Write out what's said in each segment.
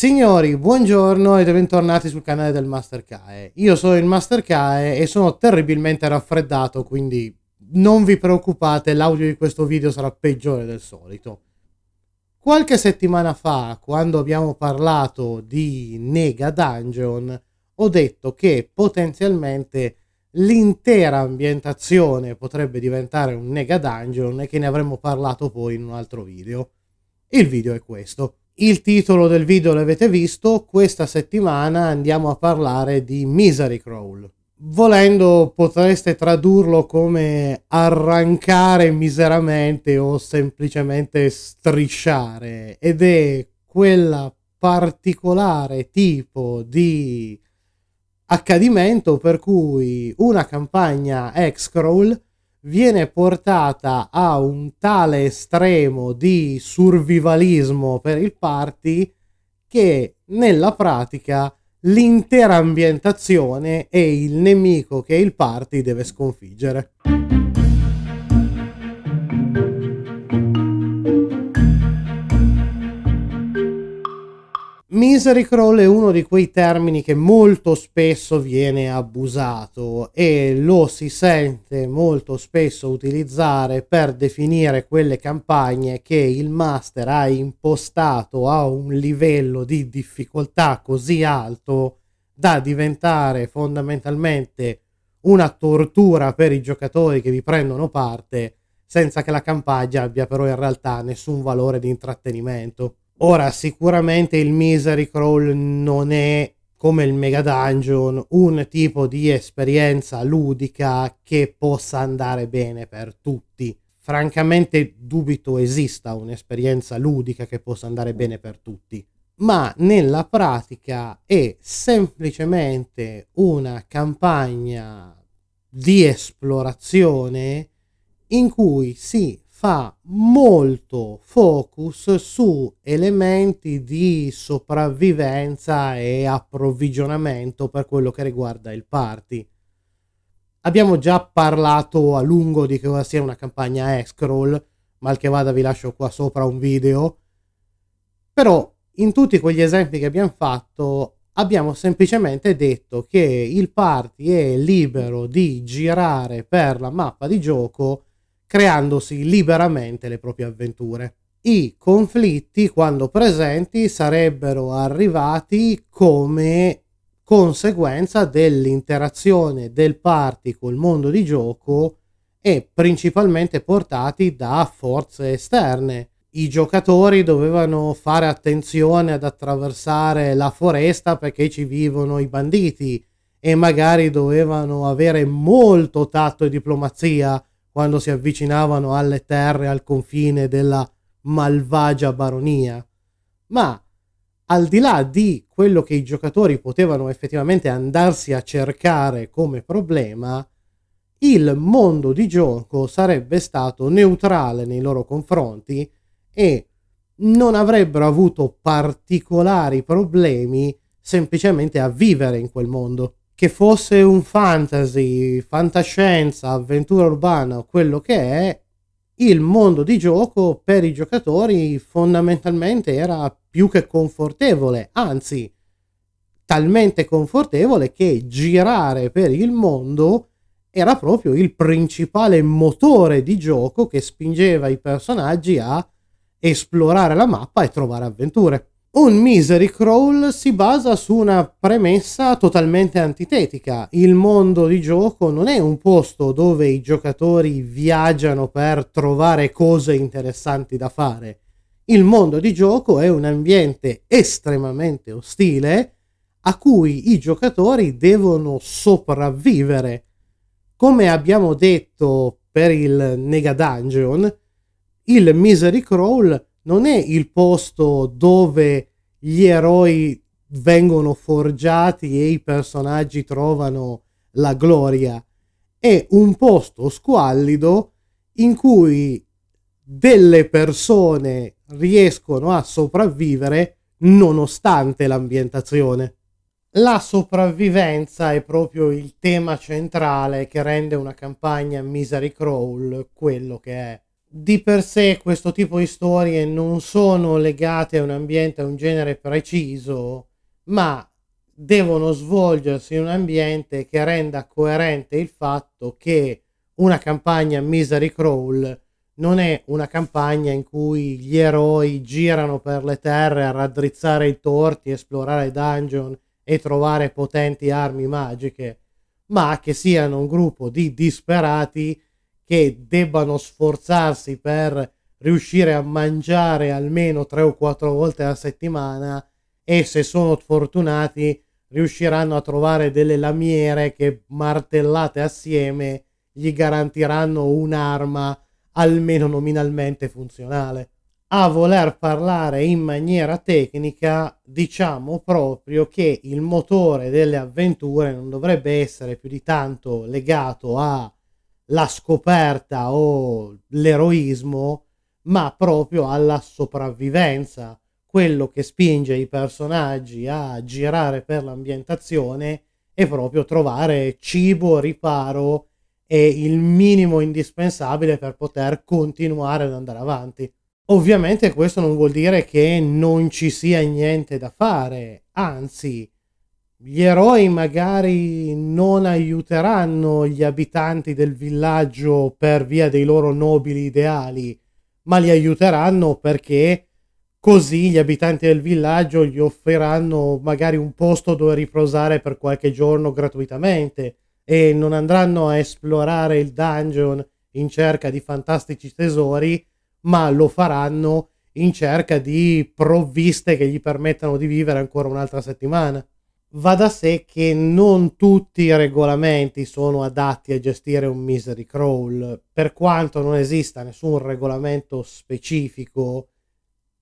Signori, buongiorno e bentornati sul canale del Master Kae. Io sono il Master Kae e sono terribilmente raffreddato, quindi non vi preoccupate, l'audio di questo video sarà peggiore del solito. Qualche settimana fa, quando abbiamo parlato di Nega Dungeon, ho detto che potenzialmente l'intera ambientazione potrebbe diventare un Nega Dungeon e che ne avremmo parlato poi in un altro video. Il video è questo. Il titolo del video l'avete visto, questa settimana andiamo a parlare di Misery Crawl. Volendo potreste tradurlo come arrancare miseramente o semplicemente strisciare ed è quella particolare tipo di accadimento per cui una campagna X-Crawl viene portata a un tale estremo di survivalismo per il party che nella pratica l'intera ambientazione è il nemico che il party deve sconfiggere. Misery Crawl è uno di quei termini che molto spesso viene abusato e lo si sente molto spesso utilizzare per definire quelle campagne che il master ha impostato a un livello di difficoltà così alto da diventare fondamentalmente una tortura per i giocatori che vi prendono parte senza che la campagna abbia però in realtà nessun valore di intrattenimento. Ora, sicuramente il Misery Crawl non è come il Mega Dungeon un tipo di esperienza ludica che possa andare bene per tutti. Francamente dubito esista un'esperienza ludica che possa andare bene per tutti, ma nella pratica è semplicemente una campagna di esplorazione in cui si fa molto focus su elementi di sopravvivenza e approvvigionamento per quello che riguarda il party. Abbiamo già parlato a lungo di che cosa sia una campagna escroll, mal che vada vi lascio qua sopra un video, però in tutti quegli esempi che abbiamo fatto abbiamo semplicemente detto che il party è libero di girare per la mappa di gioco creandosi liberamente le proprie avventure. I conflitti, quando presenti, sarebbero arrivati come conseguenza dell'interazione del party col mondo di gioco e principalmente portati da forze esterne. I giocatori dovevano fare attenzione ad attraversare la foresta perché ci vivono i banditi e magari dovevano avere molto tatto e diplomazia quando si avvicinavano alle terre al confine della malvagia baronia, ma al di là di quello che i giocatori potevano effettivamente andarsi a cercare come problema, il mondo di gioco sarebbe stato neutrale nei loro confronti e non avrebbero avuto particolari problemi semplicemente a vivere in quel mondo che fosse un fantasy, fantascienza, avventura urbana o quello che è, il mondo di gioco per i giocatori fondamentalmente era più che confortevole, anzi talmente confortevole che girare per il mondo era proprio il principale motore di gioco che spingeva i personaggi a esplorare la mappa e trovare avventure. Un misery crawl si basa su una premessa totalmente antitetica. Il mondo di gioco non è un posto dove i giocatori viaggiano per trovare cose interessanti da fare. Il mondo di gioco è un ambiente estremamente ostile a cui i giocatori devono sopravvivere. Come abbiamo detto per il Nega Dungeon, il Misery Crawl è non è il posto dove gli eroi vengono forgiati e i personaggi trovano la gloria. È un posto squallido in cui delle persone riescono a sopravvivere nonostante l'ambientazione. La sopravvivenza è proprio il tema centrale che rende una campagna Misery Crawl quello che è di per sé questo tipo di storie non sono legate a un ambiente, a un genere preciso, ma devono svolgersi in un ambiente che renda coerente il fatto che una campagna Misery Crawl non è una campagna in cui gli eroi girano per le terre a raddrizzare i torti, esplorare dungeon e trovare potenti armi magiche, ma che siano un gruppo di disperati che debbano sforzarsi per riuscire a mangiare almeno tre o quattro volte alla settimana e se sono fortunati riusciranno a trovare delle lamiere che martellate assieme gli garantiranno un'arma almeno nominalmente funzionale. A voler parlare in maniera tecnica, diciamo proprio che il motore delle avventure non dovrebbe essere più di tanto legato a la scoperta o l'eroismo, ma proprio alla sopravvivenza, quello che spinge i personaggi a girare per l'ambientazione e proprio trovare cibo, riparo e il minimo indispensabile per poter continuare ad andare avanti. Ovviamente questo non vuol dire che non ci sia niente da fare, anzi gli eroi magari non aiuteranno gli abitanti del villaggio per via dei loro nobili ideali, ma li aiuteranno perché così gli abitanti del villaggio gli offriranno magari un posto dove riposare per qualche giorno gratuitamente e non andranno a esplorare il dungeon in cerca di fantastici tesori, ma lo faranno in cerca di provviste che gli permettano di vivere ancora un'altra settimana. Va da sé che non tutti i regolamenti sono adatti a gestire un misery crawl, per quanto non esista nessun regolamento specifico,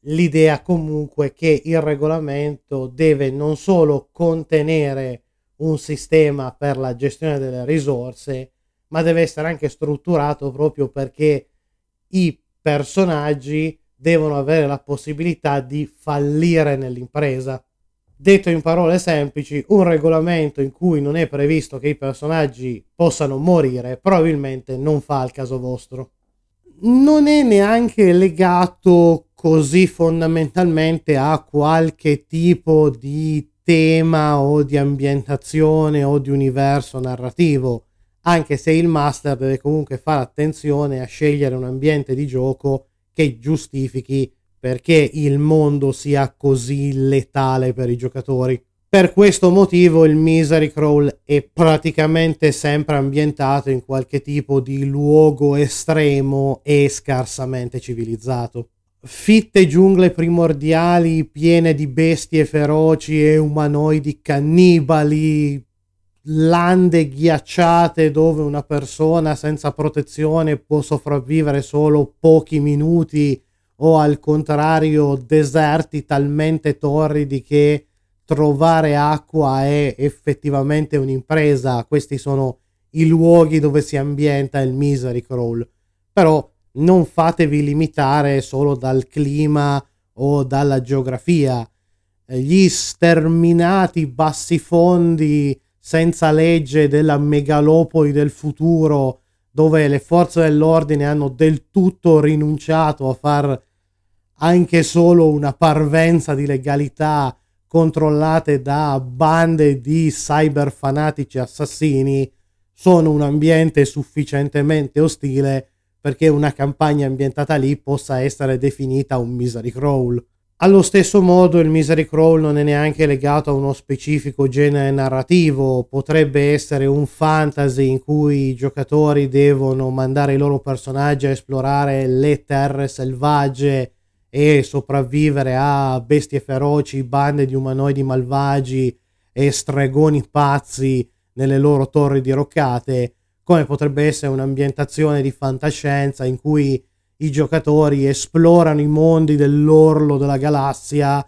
l'idea comunque è che il regolamento deve non solo contenere un sistema per la gestione delle risorse, ma deve essere anche strutturato proprio perché i personaggi devono avere la possibilità di fallire nell'impresa Detto in parole semplici, un regolamento in cui non è previsto che i personaggi possano morire probabilmente non fa al caso vostro. Non è neanche legato così fondamentalmente a qualche tipo di tema o di ambientazione o di universo narrativo, anche se il master deve comunque fare attenzione a scegliere un ambiente di gioco che giustifichi perché il mondo sia così letale per i giocatori. Per questo motivo il Misery Crawl è praticamente sempre ambientato in qualche tipo di luogo estremo e scarsamente civilizzato. Fitte giungle primordiali piene di bestie feroci e umanoidi cannibali, lande ghiacciate dove una persona senza protezione può sopravvivere solo pochi minuti o al contrario deserti talmente torridi che trovare acqua è effettivamente un'impresa. Questi sono i luoghi dove si ambienta il misery crawl. Però non fatevi limitare solo dal clima o dalla geografia. Gli sterminati bassifondi senza legge della megalopoli del futuro, dove le forze dell'ordine hanno del tutto rinunciato a far anche solo una parvenza di legalità controllate da bande di cyber fanatici assassini sono un ambiente sufficientemente ostile perché una campagna ambientata lì possa essere definita un misery crawl. Allo stesso modo il misery crawl non è neanche legato a uno specifico genere narrativo, potrebbe essere un fantasy in cui i giocatori devono mandare i loro personaggi a esplorare le terre selvagge e sopravvivere a bestie feroci, bande di umanoidi malvagi e stregoni pazzi nelle loro torri diroccate, come potrebbe essere un'ambientazione di fantascienza in cui i giocatori esplorano i mondi dell'orlo della galassia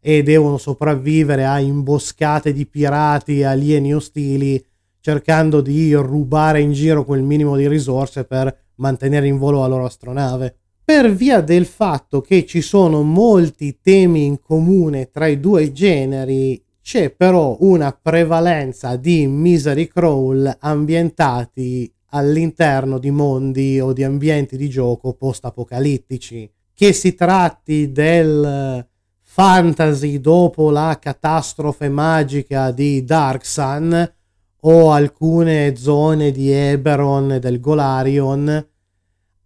e devono sopravvivere a imboscate di pirati e alieni ostili, cercando di rubare in giro quel minimo di risorse per mantenere in volo la loro astronave per via del fatto che ci sono molti temi in comune tra i due generi, c'è però una prevalenza di misery crawl ambientati all'interno di mondi o di ambienti di gioco post-apocalittici. Che si tratti del fantasy dopo la catastrofe magica di Dark Sun o alcune zone di Eberon e del Golarion,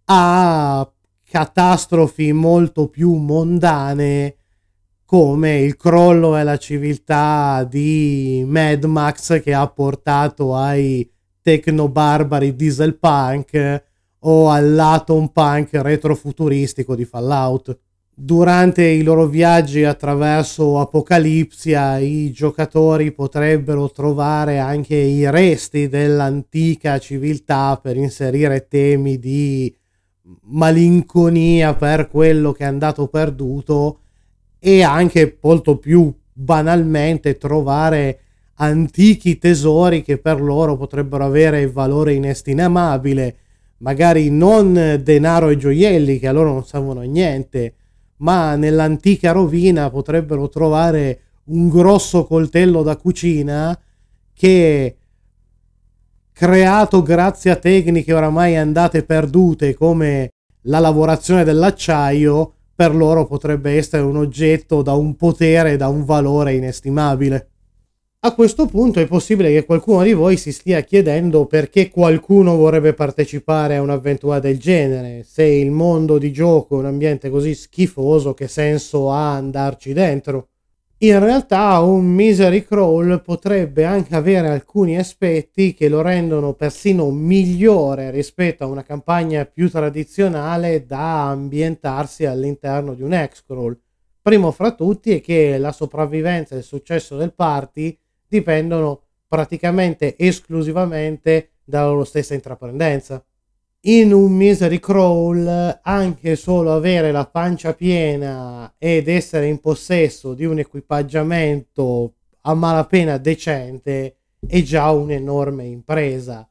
a catastrofi molto più mondane come il crollo e la civiltà di Mad Max che ha portato ai tecnobarbari diesel punk o all'atom punk retrofuturistico di Fallout. Durante i loro viaggi attraverso Apocalipsia i giocatori potrebbero trovare anche i resti dell'antica civiltà per inserire temi di malinconia per quello che è andato perduto e anche molto più banalmente trovare antichi tesori che per loro potrebbero avere valore inestimabile, magari non denaro e gioielli che a loro non servono a niente, ma nell'antica rovina potrebbero trovare un grosso coltello da cucina che creato grazie a tecniche oramai andate perdute come la lavorazione dell'acciaio, per loro potrebbe essere un oggetto da un potere, da un valore inestimabile. A questo punto è possibile che qualcuno di voi si stia chiedendo perché qualcuno vorrebbe partecipare a un'avventura del genere. Se il mondo di gioco è un ambiente così schifoso, che senso ha andarci dentro? in realtà un misery crawl potrebbe anche avere alcuni aspetti che lo rendono persino migliore rispetto a una campagna più tradizionale da ambientarsi all'interno di un X-Crawl. Primo fra tutti è che la sopravvivenza e il successo del party dipendono praticamente esclusivamente dalla loro stessa intraprendenza in un misery crawl anche solo avere la pancia piena ed essere in possesso di un equipaggiamento a malapena decente è già un'enorme impresa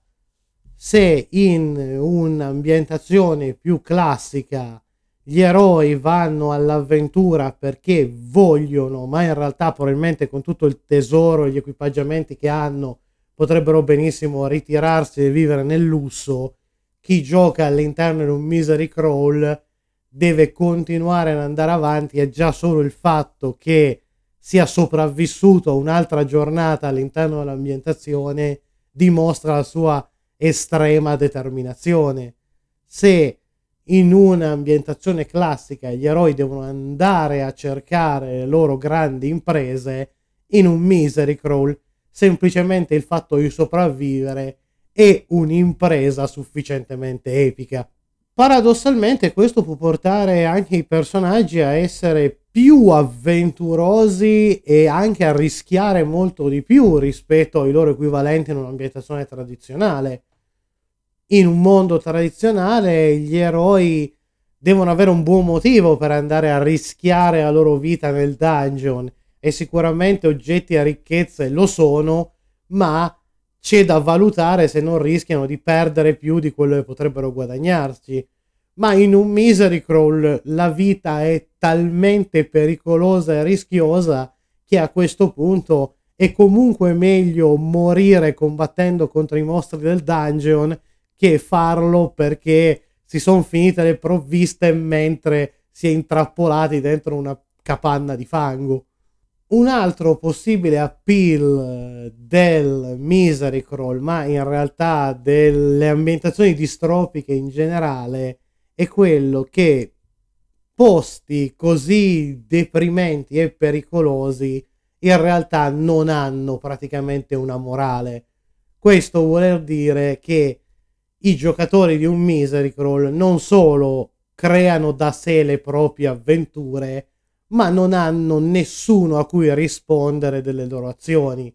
se in un'ambientazione più classica gli eroi vanno all'avventura perché vogliono, ma in realtà probabilmente con tutto il tesoro e gli equipaggiamenti che hanno potrebbero benissimo ritirarsi e vivere nel lusso, chi gioca all'interno di un misery crawl deve continuare ad andare avanti e già solo il fatto che sia sopravvissuto un'altra giornata all'interno dell'ambientazione dimostra la sua estrema determinazione. Se in un'ambientazione classica gli eroi devono andare a cercare le loro grandi imprese, in un misery crawl semplicemente il fatto di sopravvivere e un'impresa sufficientemente epica. Paradossalmente questo può portare anche i personaggi a essere più avventurosi e anche a rischiare molto di più rispetto ai loro equivalenti in un'ambientazione tradizionale. In un mondo tradizionale gli eroi devono avere un buon motivo per andare a rischiare la loro vita nel dungeon e sicuramente oggetti a ricchezze lo sono, ma c'è da valutare se non rischiano di perdere più di quello che potrebbero guadagnarci. Ma in un misery crawl la vita è talmente pericolosa e rischiosa che a questo punto è comunque meglio morire combattendo contro i mostri del dungeon che farlo perché si sono finite le provviste mentre si è intrappolati dentro una capanna di fango. Un altro possibile appeal eh, del Misery Crawl, ma in realtà delle ambientazioni distropiche in generale, è quello che posti così deprimenti e pericolosi in realtà non hanno praticamente una morale. Questo vuol dire che i giocatori di un Misery Crawl non solo creano da sé le proprie avventure, ma non hanno nessuno a cui rispondere delle loro azioni.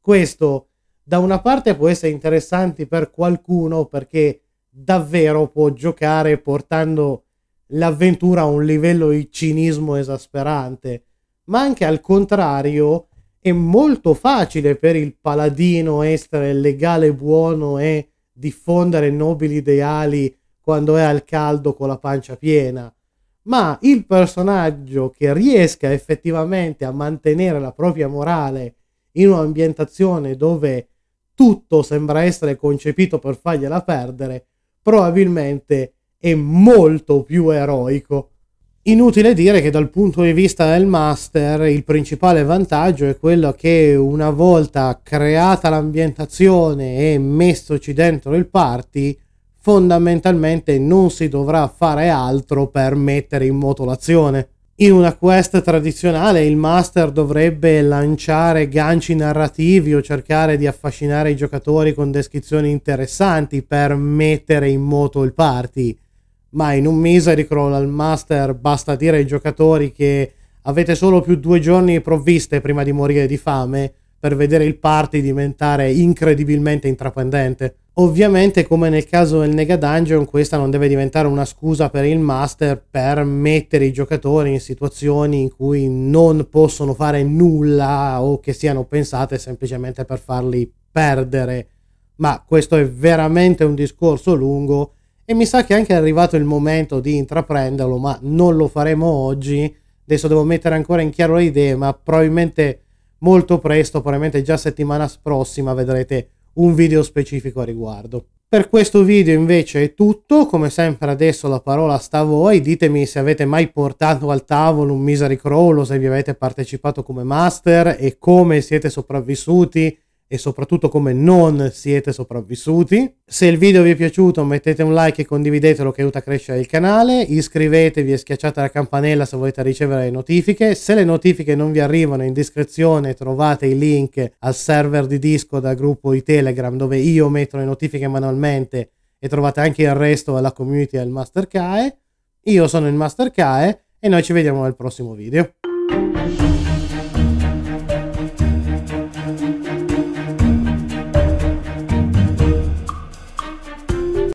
Questo da una parte può essere interessante per qualcuno perché davvero può giocare portando l'avventura a un livello di cinismo esasperante, ma anche al contrario è molto facile per il paladino essere legale e buono e diffondere nobili ideali quando è al caldo con la pancia piena ma il personaggio che riesca effettivamente a mantenere la propria morale in un'ambientazione dove tutto sembra essere concepito per fargliela perdere, probabilmente è molto più eroico. Inutile dire che dal punto di vista del master il principale vantaggio è quello che una volta creata l'ambientazione e messoci dentro il party, fondamentalmente non si dovrà fare altro per mettere in moto l'azione. In una quest tradizionale il master dovrebbe lanciare ganci narrativi o cercare di affascinare i giocatori con descrizioni interessanti per mettere in moto il party, ma in un crawl al master basta dire ai giocatori che avete solo più due giorni provviste prima di morire di fame per vedere il party diventare incredibilmente intraprendente. Ovviamente, come nel caso del Nega Dungeon, questa non deve diventare una scusa per il master per mettere i giocatori in situazioni in cui non possono fare nulla o che siano pensate semplicemente per farli perdere. Ma questo è veramente un discorso lungo e mi sa che anche è arrivato il momento di intraprenderlo, ma non lo faremo oggi. Adesso devo mettere ancora in chiaro le idee, ma probabilmente molto presto, probabilmente già settimana prossima vedrete un video specifico a riguardo. Per questo video invece è tutto, come sempre adesso la parola sta a voi, ditemi se avete mai portato al tavolo un misery crawl o se vi avete partecipato come master e come siete sopravvissuti e soprattutto come non siete sopravvissuti. Se il video vi è piaciuto mettete un like e condividetelo che aiuta a crescere il canale, iscrivetevi e schiacciate la campanella se volete ricevere le notifiche, se le notifiche non vi arrivano in descrizione trovate i link al server di disco al gruppo di Telegram dove io metto le notifiche manualmente e trovate anche il resto della community del Master Kae. Io sono il Master Kae e noi ci vediamo nel prossimo video.